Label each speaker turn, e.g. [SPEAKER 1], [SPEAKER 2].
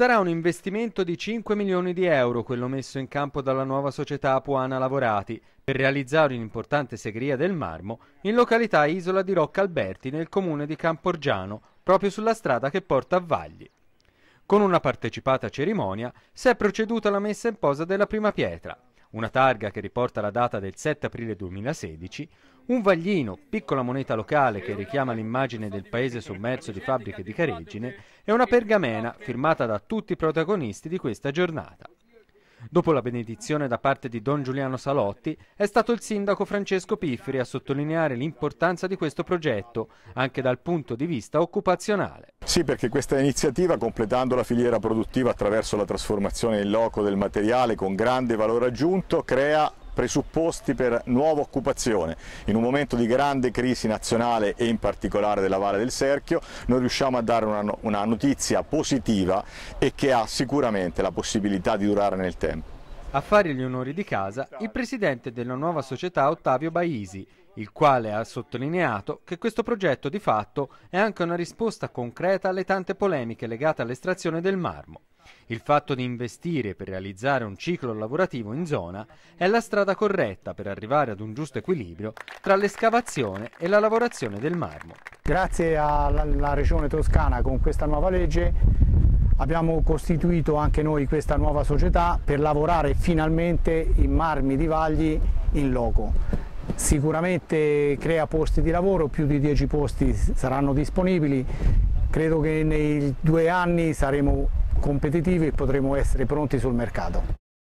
[SPEAKER 1] Sarà un investimento di 5 milioni di euro quello messo in campo dalla nuova società Apuana Lavorati per realizzare un'importante segheria del marmo in località Isola di Rocca Alberti nel comune di Camporgiano, proprio sulla strada che porta a Vagli. Con una partecipata cerimonia si è proceduta alla messa in posa della prima pietra, una targa che riporta la data del 7 aprile 2016, un vaglino, piccola moneta locale che richiama l'immagine del paese sommerso di fabbriche di careggine e una pergamena firmata da tutti i protagonisti di questa giornata. Dopo la benedizione da parte di Don Giuliano Salotti, è stato il sindaco Francesco Pifferi a sottolineare l'importanza di questo progetto, anche dal punto di vista occupazionale.
[SPEAKER 2] Sì, perché questa iniziativa, completando la filiera produttiva attraverso la trasformazione in loco del materiale con grande valore aggiunto, crea presupposti per nuova occupazione. In un momento di grande crisi nazionale e in particolare della Valle del Serchio, noi riusciamo a dare una, una notizia positiva e che ha sicuramente la possibilità di durare nel tempo.
[SPEAKER 1] A fare gli onori di casa il presidente della nuova società Ottavio Baisi, il quale ha sottolineato che questo progetto di fatto è anche una risposta concreta alle tante polemiche legate all'estrazione del marmo. Il fatto di investire per realizzare un ciclo lavorativo in zona è la strada corretta per arrivare ad un giusto equilibrio tra l'escavazione e la lavorazione del marmo.
[SPEAKER 3] Grazie alla Regione Toscana con questa nuova legge abbiamo costituito anche noi questa nuova società per lavorare finalmente i marmi di vagli in loco. Sicuramente crea posti di lavoro, più di 10 posti saranno disponibili, credo che nei due anni saremo competitivi e potremo essere pronti sul mercato.